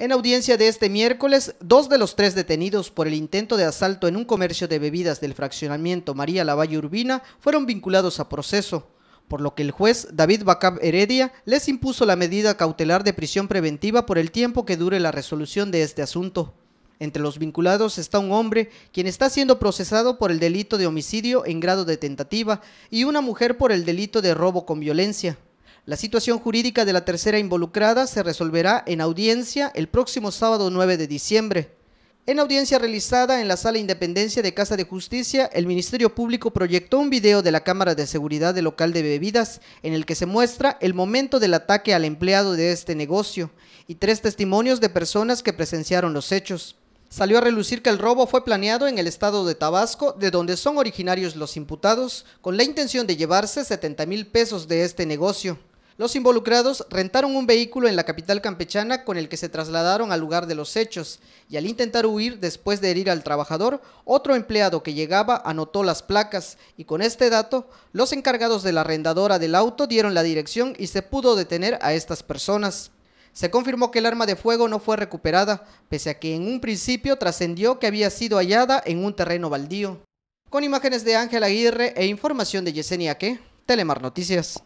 En audiencia de este miércoles, dos de los tres detenidos por el intento de asalto en un comercio de bebidas del fraccionamiento María Lavalle Urbina fueron vinculados a proceso, por lo que el juez David Bacab Heredia les impuso la medida cautelar de prisión preventiva por el tiempo que dure la resolución de este asunto. Entre los vinculados está un hombre, quien está siendo procesado por el delito de homicidio en grado de tentativa, y una mujer por el delito de robo con violencia. La situación jurídica de la tercera involucrada se resolverá en audiencia el próximo sábado 9 de diciembre. En audiencia realizada en la Sala Independencia de Casa de Justicia, el Ministerio Público proyectó un video de la Cámara de Seguridad del local de bebidas en el que se muestra el momento del ataque al empleado de este negocio y tres testimonios de personas que presenciaron los hechos. Salió a relucir que el robo fue planeado en el estado de Tabasco, de donde son originarios los imputados, con la intención de llevarse 70 mil pesos de este negocio. Los involucrados rentaron un vehículo en la capital campechana con el que se trasladaron al lugar de los hechos y al intentar huir después de herir al trabajador, otro empleado que llegaba anotó las placas y con este dato los encargados de la arrendadora del auto dieron la dirección y se pudo detener a estas personas. Se confirmó que el arma de fuego no fue recuperada, pese a que en un principio trascendió que había sido hallada en un terreno baldío. Con imágenes de Ángel Aguirre e información de Yesenia Que, Telemar Noticias.